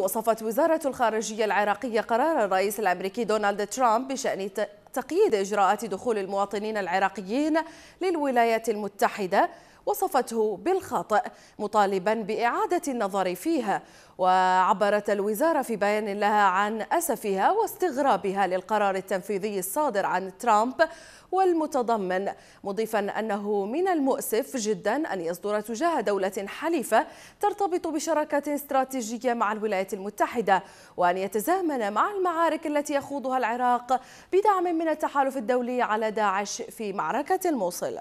وصفت وزارة الخارجية العراقية قرار الرئيس الأمريكي دونالد ترامب بشأن تقييد إجراءات دخول المواطنين العراقيين للولايات المتحدة وصفته بالخاطئ مطالبا بإعادة النظر فيها وعبرت الوزارة في بيان لها عن أسفها واستغرابها للقرار التنفيذي الصادر عن ترامب والمتضمن مضيفا أنه من المؤسف جدا أن يصدر تجاه دولة حليفة ترتبط بشراكة استراتيجية مع الولايات المتحدة وأن يتزامن مع المعارك التي يخوضها العراق بدعم من من التحالف الدولي على داعش في معركة الموصل